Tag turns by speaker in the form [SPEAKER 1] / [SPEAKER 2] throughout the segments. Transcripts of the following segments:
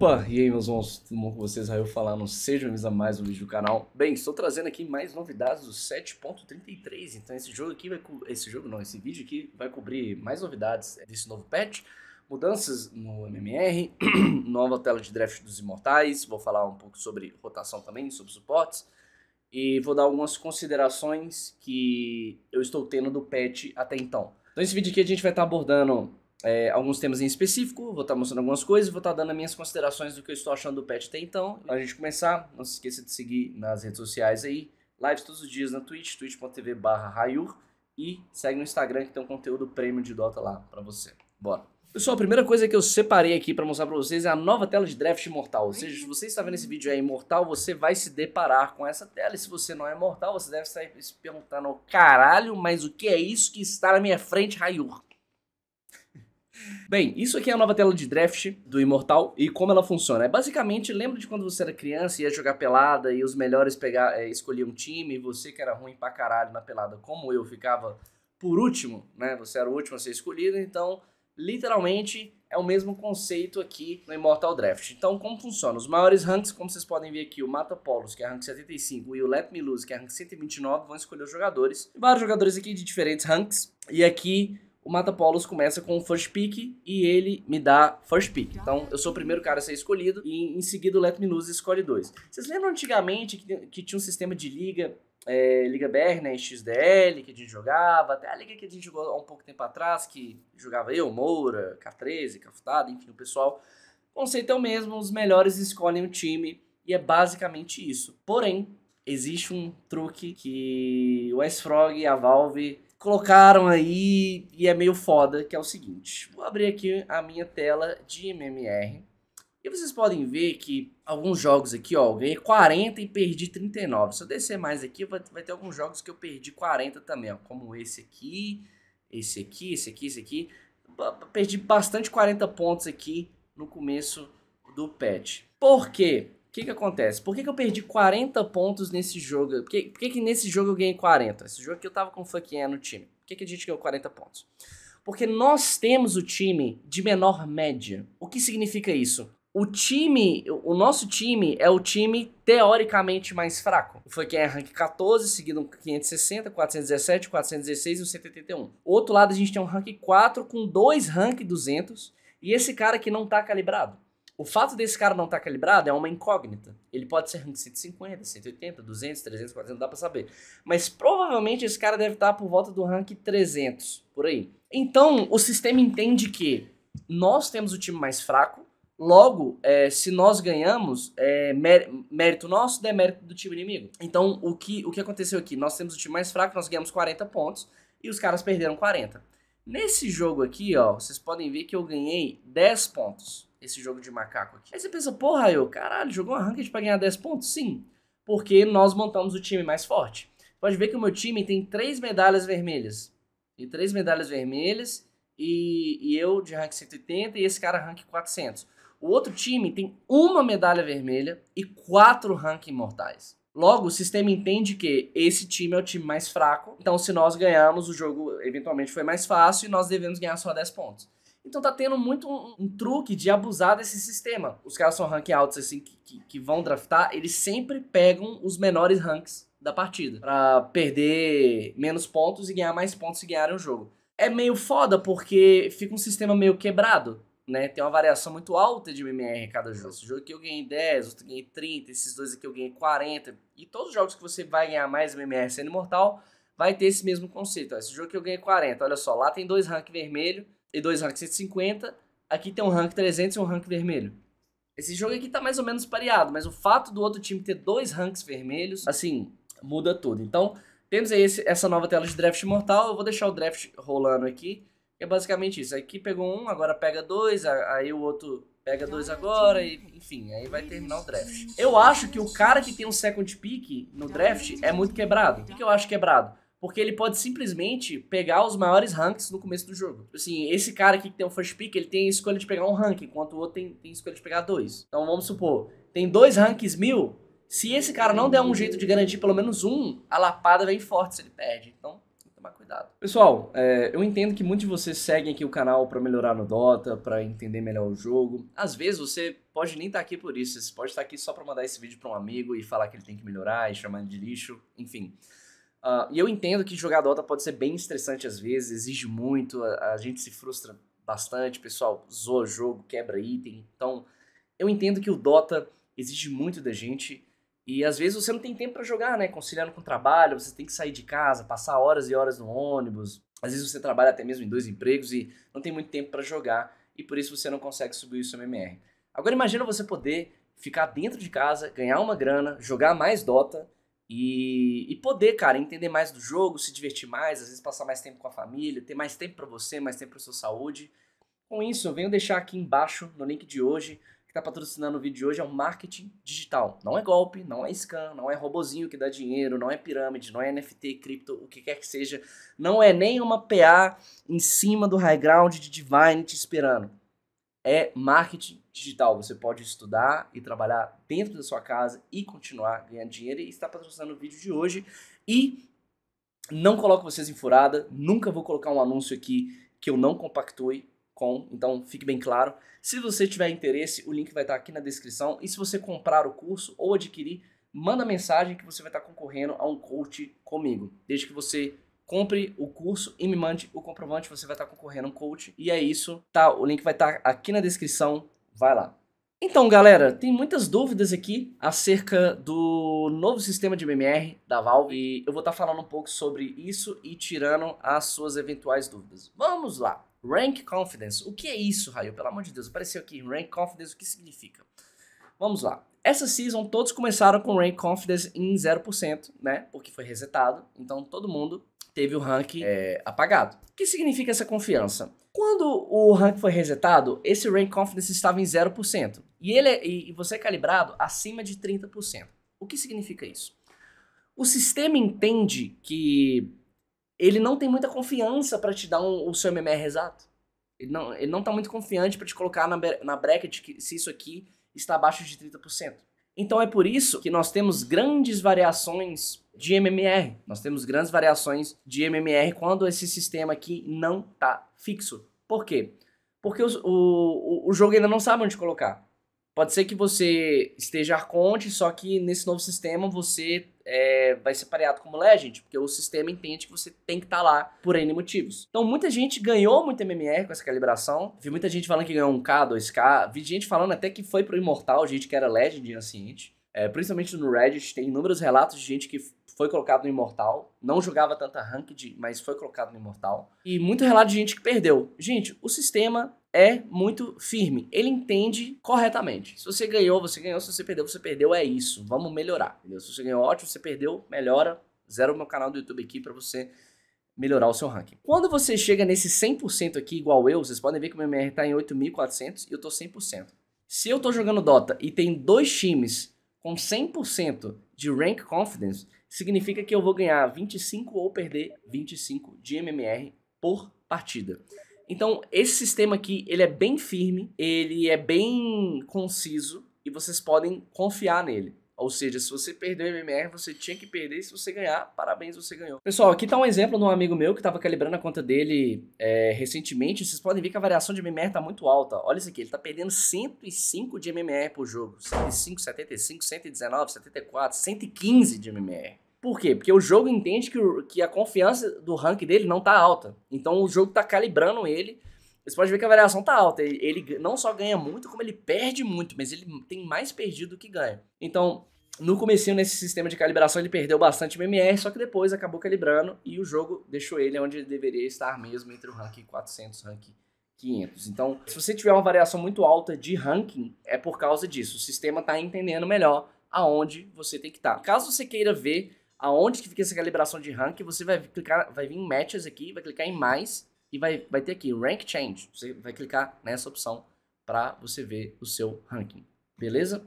[SPEAKER 1] Opa, e aí meus bons, tudo bom com vocês? Raio falando, sejam bem-vindos a mais um vídeo do canal. Bem, estou trazendo aqui mais novidades do 7.33, então esse jogo aqui vai, esse jogo não, esse vídeo aqui vai cobrir mais novidades desse novo patch, mudanças no MMR, nova tela de draft dos imortais, vou falar um pouco sobre rotação também, sobre suportes, e vou dar algumas considerações que eu estou tendo do patch até então. Então esse vídeo aqui a gente vai estar abordando é, alguns temas em específico, vou estar tá mostrando algumas coisas, vou estar tá dando minhas considerações do que eu estou achando do patch até então. Para a gente começar, não se esqueça de seguir nas redes sociais aí, lives todos os dias na Twitch, twitch.tv barra e segue no Instagram que tem um conteúdo premium de Dota lá para você. Bora! Pessoal, a primeira coisa que eu separei aqui para mostrar para vocês é a nova tela de draft imortal. Ou seja, se você está vendo esse vídeo aí imortal, você vai se deparar com essa tela. E se você não é imortal, você deve estar se perguntando, caralho, mas o que é isso que está na minha frente, rayur Bem, isso aqui é a nova tela de draft do Imortal e como ela funciona. É basicamente, lembra de quando você era criança e ia jogar pelada e os melhores pegar, é, eh, escolhiam um time e você que era ruim pra caralho na pelada, como eu, ficava por último, né? Você era o último a ser escolhido, então literalmente é o mesmo conceito aqui no Immortal Draft. Então, como funciona? Os maiores ranks, como vocês podem ver aqui, o Mata Polos, que é rank 75, e o Let Me Lose, que é rank 129, vão escolher os jogadores. Vários jogadores aqui de diferentes ranks. E aqui o Matapolos começa com o first pick e ele me dá first pick. Então, eu sou o primeiro cara a ser escolhido e em seguida o Let Me Lose escolhe dois. Vocês lembram antigamente que, que tinha um sistema de liga, é, Liga BR, né, XDL, que a gente jogava, até a liga que a gente jogou há um pouco tempo atrás, que jogava eu, Moura, K13, Cafutada, enfim, o pessoal. O conceito é o mesmo, os melhores escolhem o time e é basicamente isso. Porém, existe um truque que o S-Frog e a Valve colocaram aí e é meio foda, que é o seguinte. Vou abrir aqui a minha tela de MMR. E vocês podem ver que alguns jogos aqui, ó, eu ganhei 40 e perdi 39. Se eu descer mais aqui, vai, ter alguns jogos que eu perdi 40 também, ó, como esse aqui, esse aqui, esse aqui, esse aqui. Perdi bastante 40 pontos aqui no começo do patch. Por quê? O que, que acontece? Por que, que eu perdi 40 pontos nesse jogo? Por, que, por que, que nesse jogo eu ganhei 40? Esse jogo que eu tava com o Fucking no time. Por que, que a gente ganhou 40 pontos? Porque nós temos o time de menor média. O que significa isso? O time, o nosso time é o time teoricamente mais fraco. Foi quem é rank 14, seguido com 560, 417, 416 e 181. Outro lado a gente tem um rank 4 com dois rank 200 e esse cara que não tá calibrado. O fato desse cara não estar tá calibrado é uma incógnita. Ele pode ser rank 150, 180, 200, 300, 400, não dá pra saber. Mas provavelmente esse cara deve estar tá por volta do rank 300, por aí. Então, o sistema entende que nós temos o time mais fraco, logo, é, se nós ganhamos, é mérito nosso, demérito do time inimigo. Então, o que, o que aconteceu aqui? Nós temos o time mais fraco, nós ganhamos 40 pontos e os caras perderam 40. Nesse jogo aqui, ó, vocês podem ver que eu ganhei 10 pontos esse jogo de macaco aqui. Aí você pensa, porra, eu, caralho, jogou uma ranked pra ganhar 10 pontos? Sim, porque nós montamos o time mais forte. Pode ver que o meu time tem três medalhas vermelhas. E três medalhas vermelhas, e, e eu de rank 180 e esse cara rank 400. O outro time tem uma medalha vermelha e quatro rank imortais. Logo, o sistema entende que esse time é o time mais fraco, então se nós ganharmos, o jogo eventualmente foi mais fácil e nós devemos ganhar só 10 pontos. Então tá tendo muito um, um truque de abusar desse sistema. Os caras são rank altos, assim, que, que, que vão draftar, eles sempre pegam os menores ranks da partida. para perder menos pontos e ganhar mais pontos se ganharem o jogo. É meio foda porque fica um sistema meio quebrado. Né, tem uma variação muito alta de MMR cada jogo. Esse jogo aqui eu ganhei 10, outro ganhei 30, esses dois aqui eu ganhei 40. E todos os jogos que você vai ganhar mais MMR sendo imortal, vai ter esse mesmo conceito. Esse jogo aqui eu ganhei 40, olha só, lá tem dois rank vermelho, e dois rank 150. Aqui tem um rank 300 e um rank vermelho. Esse jogo aqui tá mais ou menos pareado, mas o fato do outro time ter dois ranks vermelhos, assim, muda tudo. Então, temos aí esse, essa nova tela de draft mortal. Eu vou deixar o draft rolando aqui. É basicamente isso. Aqui pegou um, agora pega dois, aí o outro pega ah, dois agora, e, enfim, aí vai terminar o draft. Eu acho que o cara que tem um second pick no ah, draft é muito quebrado. O que eu acho quebrado? Porque ele pode simplesmente pegar os maiores ranks no começo do jogo. Assim, esse cara aqui que tem o first pick, ele tem a escolha de pegar um rank, enquanto o outro tem, tem a escolha de pegar dois. Então vamos supor, tem dois ranks mil, se esse cara não der um jeito de garantir pelo menos um, a lapada vem forte se ele perde. Então, tem que tomar cuidado. Pessoal, é, eu entendo que muitos de vocês seguem aqui o canal para melhorar no Dota, para entender melhor o jogo. Às vezes você pode nem estar tá aqui por isso, você pode estar tá aqui só para mandar esse vídeo para um amigo e falar que ele tem que melhorar e chamar ele de lixo, enfim. Uh, e eu entendo que jogar Dota pode ser bem estressante às vezes, exige muito, a, a gente se frustra bastante, o pessoal zoa jogo, quebra item. Então, eu entendo que o Dota exige muito da gente. E às vezes você não tem tempo para jogar, né? Conciliando com o trabalho, você tem que sair de casa, passar horas e horas no ônibus. Às vezes você trabalha até mesmo em dois empregos e não tem muito tempo para jogar e por isso você não consegue subir o seu MMR. Agora imagina você poder ficar dentro de casa, ganhar uma grana, jogar mais Dota e, e, poder, cara, entender mais do jogo, se divertir mais, às vezes passar mais tempo com a família, ter mais tempo para você, mais tempo para sua saúde. Com isso, eu venho deixar aqui embaixo no link de hoje, que tá patrocinando o vídeo de hoje, é o marketing digital. Não é golpe, não é scam, não é robozinho que dá dinheiro, não é pirâmide, não é NFT, cripto, o que quer que seja. Não é nem uma PA em cima do high ground de Divine te esperando é marketing digital. Você pode estudar e trabalhar dentro da sua casa e continuar ganhando dinheiro e está patrocinando o vídeo de hoje. E não coloco vocês em furada, nunca vou colocar um anúncio aqui que eu não compactue com, então fique bem claro. Se você tiver interesse, o link vai estar aqui na descrição. E se você comprar o curso ou adquirir, manda mensagem que você vai estar concorrendo a um coach comigo. Desde que você compre o curso e me mande o comprovante, você vai estar concorrendo um coach. E é isso, tá? O link vai estar aqui na descrição, vai lá. Então, galera, tem muitas dúvidas aqui acerca do novo sistema de MMR da Valve e eu vou estar falando um pouco sobre isso e tirando as suas eventuais dúvidas. Vamos lá. Rank Confidence. O que é isso, Raio? Pelo amor de Deus, apareceu aqui Rank Confidence, o que significa? Vamos lá. Essa season todos começaram com Rank Confidence em 0%, né? Porque foi resetado. Então todo mundo teve o rank é, apagado. O que significa essa confiança? Quando o rank foi resetado, esse rank confidence estava em 0%. E, ele é, e você é calibrado acima de 30%. O que significa isso? O sistema entende que ele não tem muita confiança para te dar um, o seu MMR exato. Ele não, ele não tá muito confiante para te colocar na, na bracket que, se isso aqui está abaixo de 30%. Então é por isso que nós temos grandes variações de MMR. Nós temos grandes variações de MMR quando esse sistema aqui não está fixo. Por quê? Porque o, o, o jogo ainda não sabe onde colocar. Pode ser que você esteja Arconte, só que nesse novo sistema você é, vai ser pareado como Legend, porque o sistema entende que você tem que estar tá lá por N motivos. Então muita gente ganhou muito MMR com essa calibração. Vi muita gente falando que ganhou 1K, 2K. Vi gente falando até que foi pro Imortal, gente que era Legend e Anciente. É, principalmente no Reddit, tem inúmeros relatos de gente que foi colocado no Imortal. Não jogava tanta Ranked, mas foi colocado no Imortal. E muito relato de gente que perdeu. Gente, o sistema é muito firme. Ele entende corretamente. Se você ganhou, você ganhou. Se você perdeu, você perdeu. É isso. Vamos melhorar. Entendeu? Se você ganhou, ótimo. Se você perdeu, melhora. Zero meu canal do YouTube aqui para você melhorar o seu ranking. Quando você chega nesse 100% aqui, igual eu, vocês podem ver que o meu MR tá em 8.400 e eu tô 100%. Se eu tô jogando Dota e tem dois times com 100% de Rank Confidence, significa que eu vou ganhar 25 ou perder 25 de MMR por partida. Então, esse sistema aqui, ele é bem firme, ele é bem conciso e vocês podem confiar nele. Ou seja, se você perdeu o MMR, você tinha que perder. Se você ganhar, parabéns, você ganhou. Pessoal, aqui está um exemplo de um amigo meu que estava calibrando a conta dele é, recentemente. Vocês podem ver que a variação de MMR está muito alta. Olha isso aqui, ele está perdendo 105 de MMR por jogo. 105, 75, 119, 74, 115 de MMR. Por quê? Porque o jogo entende que, o, que a confiança do rank dele não tá alta. Então o jogo tá calibrando ele. Você pode ver que a variação tá alta. Ele, ele não só ganha muito, como ele perde muito, mas ele tem mais perdido do que ganha. Então, no começo nesse sistema de calibração, ele perdeu bastante MMR, só que depois acabou calibrando e o jogo deixou ele onde ele deveria estar mesmo, entre o rank 400 e rank 500. Então, se você tiver uma variação muito alta de ranking, é por causa disso. O sistema está entendendo melhor aonde você tem que estar. Tá. Caso você queira ver aonde que fica essa calibração de rank, você vai clicar, vai vir em matches aqui, vai clicar em mais e vai, vai ter aqui rank change. Você vai clicar nessa opção para você ver o seu ranking, beleza?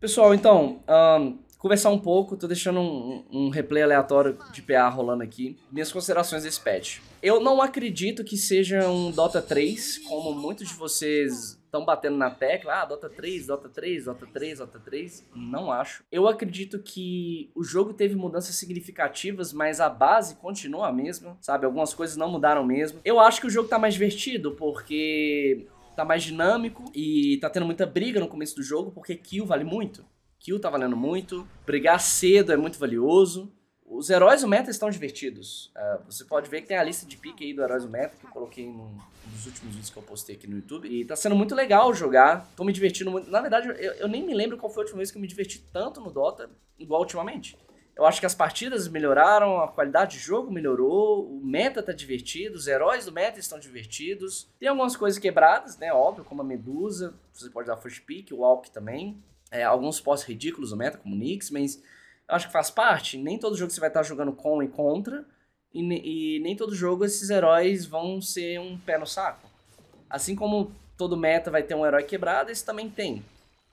[SPEAKER 1] Pessoal, então, um, conversar um pouco, tô deixando um, um, replay aleatório de PA rolando aqui. Minhas considerações desse patch. Eu não acredito que seja um Dota 3, como muitos de vocês estão batendo na tecla, ah, Dota 3, Dota 3, Dota 3, Dota 3, não acho. Eu acredito que o jogo teve mudanças significativas, mas a base continua a mesma, sabe? Algumas coisas não mudaram mesmo. Eu acho que o jogo tá mais divertido, porque tá mais dinâmico e tá tendo muita briga no começo do jogo, porque kill vale muito. Kill tá valendo muito, brigar cedo é muito valioso. Os heróis do meta estão divertidos. Uh, você pode ver que tem a lista de pique aí do heróis do meta, que eu coloquei num, num dos últimos vídeos que eu postei aqui no YouTube. E tá sendo muito legal jogar, tô me divertindo muito. Na verdade, eu, eu nem me lembro qual foi a última vez que eu me diverti tanto no Dota, igual ultimamente. Eu acho que as partidas melhoraram, a qualidade de jogo melhorou, o meta tá divertido, os heróis do meta estão divertidos. Tem algumas coisas quebradas, né? Óbvio, como a Medusa, você pode dar first pick, o Alck também. É, alguns postos ridículos do meta, como o Nix, mas eu acho que faz parte. Nem todo jogo você vai estar jogando com e contra. E, e nem todo jogo esses heróis vão ser um pé no saco. Assim como todo meta vai ter um herói quebrado, esse também tem.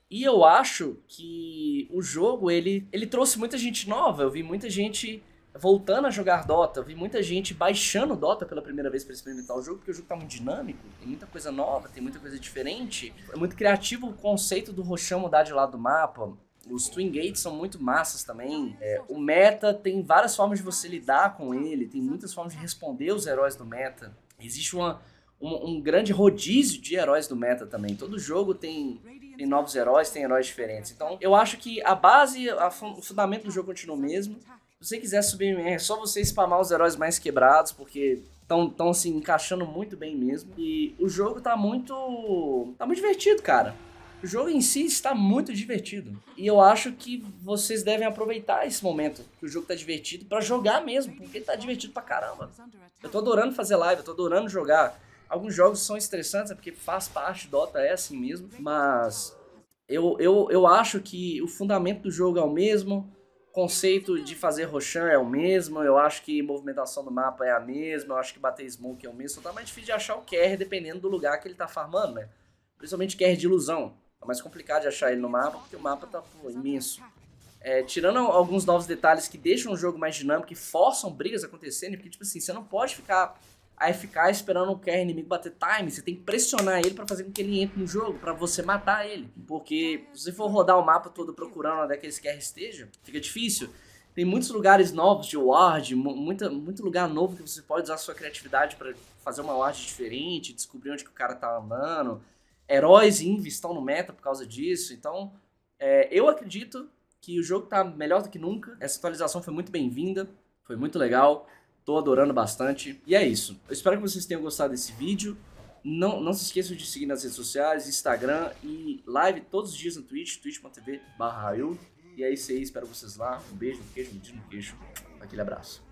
[SPEAKER 1] E eu acho que o jogo, ele, ele trouxe muita gente nova. Eu vi muita gente voltando a jogar Dota. Eu vi muita gente baixando Dota pela primeira vez para experimentar o jogo, porque o jogo tá muito dinâmico, tem muita coisa nova, tem muita coisa diferente. É muito criativo o conceito do Roxão mudar de lado do mapa. Os Twin Gates são muito massas também. É, o meta tem várias formas de você lidar com ele, tem muitas formas de responder os heróis do meta. Existe uma, um grande rodízio de heróis do meta também. Todo jogo tem, tem novos heróis, tem heróis diferentes. Então eu acho que a base, a, o fundamento do jogo continua o mesmo. Se você quiser subir, é só você spamar os heróis mais quebrados, porque estão se assim, encaixando muito bem mesmo. E o jogo tá muito. tá muito divertido, cara. O jogo em si está muito divertido. E eu acho que vocês devem aproveitar esse momento que o jogo está divertido para jogar mesmo, porque está divertido pra caramba. Eu tô adorando fazer live, eu tô adorando jogar. Alguns jogos são estressantes, é porque faz parte, Dota é assim mesmo, mas eu, eu, eu acho que o fundamento do jogo é o mesmo, o conceito de fazer Roshan é o mesmo, eu acho que movimentação do mapa é a mesma, eu acho que bater smoke é o mesmo, só tá mais difícil de achar o QR dependendo do lugar que ele tá farmando, né? Principalmente QR de ilusão. É mais complicado de achar ele no mapa, porque o mapa tá pô, imenso. É, tirando alguns novos detalhes que deixam o jogo mais dinâmico e forçam brigas acontecendo porque, tipo assim, você não pode ficar a ficar esperando o quer inimigo bater time, você tem que pressionar ele para fazer com que ele entre no jogo, para você matar ele. Porque se você for rodar o mapa todo procurando onde é que esse quer esteja, fica difícil. Tem muitos lugares novos de ward, muita, muito lugar novo que você pode usar sua criatividade para fazer uma ward diferente, descobrir onde que o cara tá andando, heróis e estão no meta por causa disso. Então, é, eu acredito que o jogo está melhor do que nunca. Essa atualização foi muito bem-vinda, foi muito legal. Tô adorando bastante. E é isso. Eu espero que vocês tenham gostado desse vídeo. Não, não se esqueçam de seguir nas redes sociais, Instagram e live todos os dias no Twitch, twitch.tv barra E é isso aí, espero vocês lá. Um beijo, um queijo, um beijo, no queixo. Aquele abraço.